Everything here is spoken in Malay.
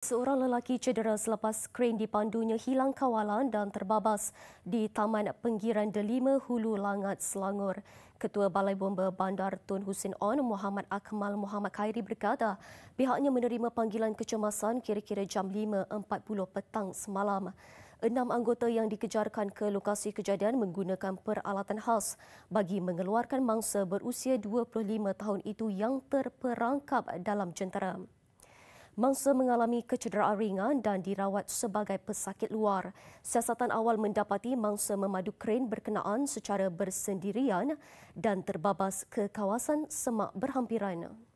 Seorang lelaki cedera selepas kren dipandunya hilang kawalan dan terbabas di Taman Penggiran Delima Hulu Langat, Selangor. Ketua Balai Bomba Bandar Tun Hussein On, Muhammad Akmal Muhammad Khairi berkata pihaknya menerima panggilan kecemasan kira-kira jam 5.40 petang semalam. Enam anggota yang dikejarkan ke lokasi kejadian menggunakan peralatan khas bagi mengeluarkan mangsa berusia 25 tahun itu yang terperangkap dalam jentera mangsa mengalami kecederaan ringan dan dirawat sebagai pesakit luar. Siasatan awal mendapati mangsa memadu kren berkenaan secara bersendirian dan terbabas ke kawasan semak berhampiran.